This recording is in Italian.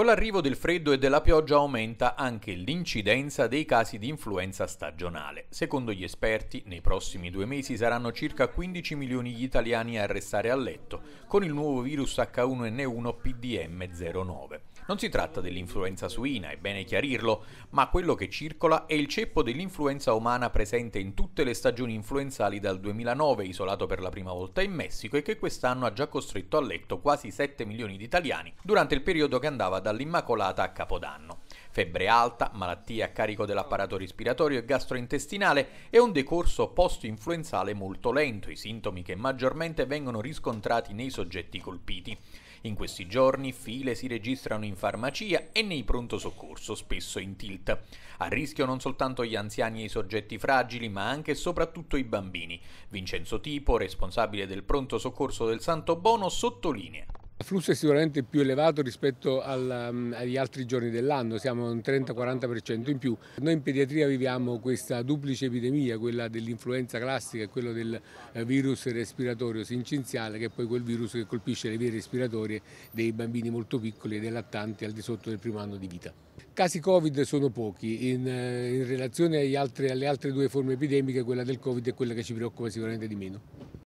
Con l'arrivo del freddo e della pioggia aumenta anche l'incidenza dei casi di influenza stagionale. Secondo gli esperti, nei prossimi due mesi saranno circa 15 milioni gli italiani a restare a letto con il nuovo virus H1N1 PDM09. Non si tratta dell'influenza suina, è bene chiarirlo, ma quello che circola è il ceppo dell'influenza umana presente in tutte le stagioni influenzali dal 2009, isolato per la prima volta in Messico e che quest'anno ha già costretto a letto quasi 7 milioni di italiani durante il periodo che andava dall'Immacolata a Capodanno febbre alta, malattie a carico dell'apparato respiratorio e gastrointestinale e un decorso post-influenzale molto lento, i sintomi che maggiormente vengono riscontrati nei soggetti colpiti. In questi giorni file si registrano in farmacia e nei pronto soccorso, spesso in tilt. A rischio non soltanto gli anziani e i soggetti fragili, ma anche e soprattutto i bambini. Vincenzo Tipo, responsabile del pronto soccorso del Santo Bono, sottolinea il flusso è sicuramente più elevato rispetto al, mm, agli altri giorni dell'anno, siamo un 30-40% in più. Noi in pediatria viviamo questa duplice epidemia, quella dell'influenza classica e quella del eh, virus respiratorio sincinziale, che è poi quel virus che colpisce le vie respiratorie dei bambini molto piccoli e dei lattanti al di sotto del primo anno di vita. Casi Covid sono pochi, in, eh, in relazione altri, alle altre due forme epidemiche, quella del Covid è quella che ci preoccupa sicuramente di meno.